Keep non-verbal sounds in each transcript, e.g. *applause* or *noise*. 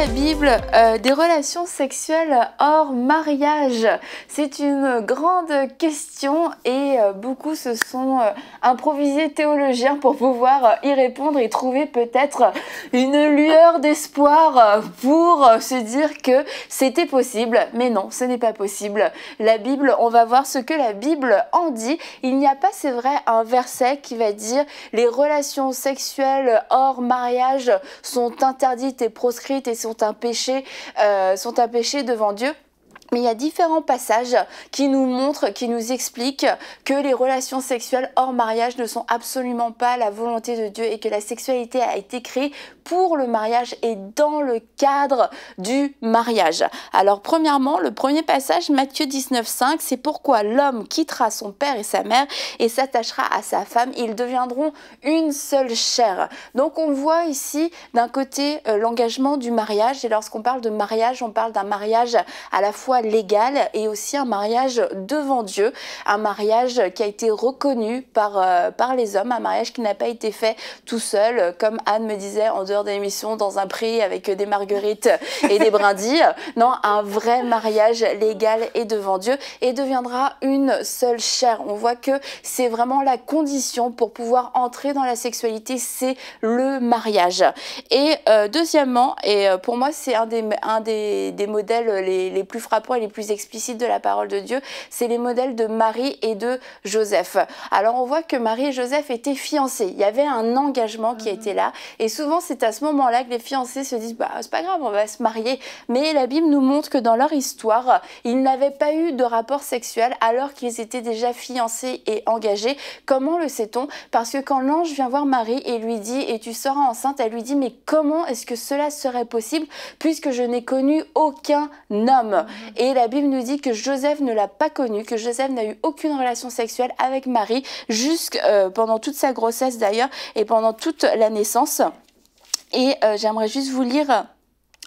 la Bible euh, des relations sexuelles hors mariage C'est une grande question et euh, beaucoup se sont euh, improvisés théologiens pour pouvoir y répondre et trouver peut-être une lueur d'espoir pour se dire que c'était possible. Mais non, ce n'est pas possible. La Bible, on va voir ce que la Bible en dit. Il n'y a pas, c'est vrai, un verset qui va dire les relations sexuelles hors mariage sont interdites et proscrites et sont sont un péché, euh, sont péché devant Dieu. Mais il y a différents passages qui nous montrent, qui nous expliquent que les relations sexuelles hors mariage ne sont absolument pas la volonté de Dieu et que la sexualité a été créée pour le mariage et dans le cadre du mariage. Alors premièrement, le premier passage, Matthieu 19.5, c'est pourquoi l'homme quittera son père et sa mère et s'attachera à sa femme. Ils deviendront une seule chair. Donc on voit ici d'un côté euh, l'engagement du mariage et lorsqu'on parle de mariage, on parle d'un mariage à la fois légal et aussi un mariage devant Dieu, un mariage qui a été reconnu par, euh, par les hommes, un mariage qui n'a pas été fait tout seul, comme Anne me disait en dehors de l'émission, dans un prix avec des marguerites et des brindilles. *laughs* Non, un vrai mariage légal et devant Dieu et deviendra une seule chair. On voit que c'est vraiment la condition pour pouvoir entrer dans la sexualité, c'est le mariage. Et euh, deuxièmement, et euh, pour moi c'est un des, un des, des modèles les, les plus frappants, les plus explicites de la parole de Dieu, c'est les modèles de Marie et de Joseph. Alors on voit que Marie et Joseph étaient fiancés. Il y avait un engagement qui mhm. était là. Et souvent, c'est à ce moment-là que les fiancés se disent bah, c'est pas grave, on va se marier. Mais la Bible nous montre que dans leur histoire, ils n'avaient pas eu de rapport sexuel alors qu'ils étaient déjà fiancés et engagés. Comment le sait-on Parce que quand l'ange vient voir Marie et lui dit Et tu seras enceinte, elle lui dit Mais comment est-ce que cela serait possible puisque je n'ai connu aucun homme mhm. Et la Bible nous dit que Joseph ne l'a pas connue, que Joseph n'a eu aucune relation sexuelle avec Marie, jusque euh, pendant toute sa grossesse d'ailleurs, et pendant toute la naissance. Et euh, j'aimerais juste vous lire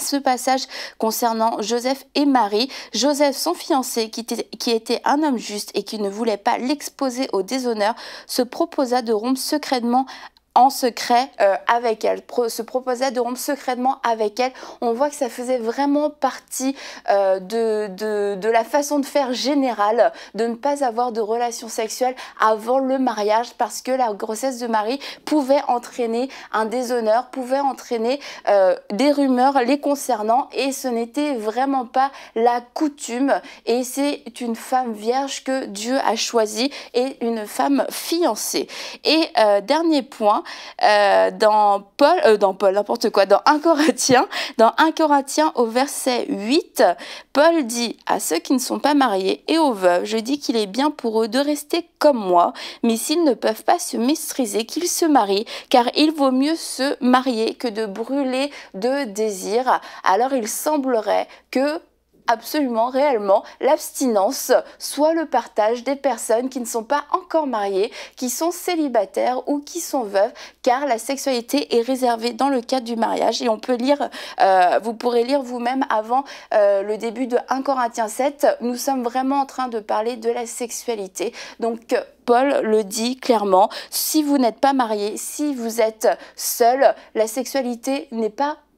ce passage concernant Joseph et Marie, Joseph son fiancé qui, qui, était un homme juste et qui ne voulait pas l'exposer au déshonneur, se proposa de rompre secrètement en secret euh, avec elle, se proposait de rompre secrètement avec elle. On voit que ça faisait vraiment partie euh, de, de, la façon de faire générale, de ne pas avoir de relations sexuelles avant le mariage, parce que la grossesse de Marie pouvait entraîner un déshonneur, pouvait entraîner euh, des rumeurs les concernant, et ce n'était vraiment pas la coutume. Et c'est une femme vierge que Dieu a choisie et une femme fiancée. Et dernier point, euh, dans Paul, euh, dans Paul, n'importe quoi, dans 1 Corinthien, dans 1 Corinthien au verset 8, Paul dit à ceux qui ne sont pas mariés et aux veuves, je dis qu'il est bien pour eux de rester comme moi, mais s'ils ne peuvent pas se maîtriser, qu'ils se marient, car il vaut mieux se marier que de brûler de désir. Alors il semblerait que absolument, réellement, l'abstinence, soit le partage des personnes qui ne sont pas encore mariées, qui sont célibataires ou qui sont veuves, car la sexualité est réservée dans le cadre du mariage. Et on peut lire, euh, vous pourrez lire vous-même avant euh, le début de 1 Corinthiens 7, nous sommes vraiment en train de parler de la sexualité. Donc, Paul le dit clairement, si vous n'êtes pas marié, si vous êtes seul, la sexualité n'est pas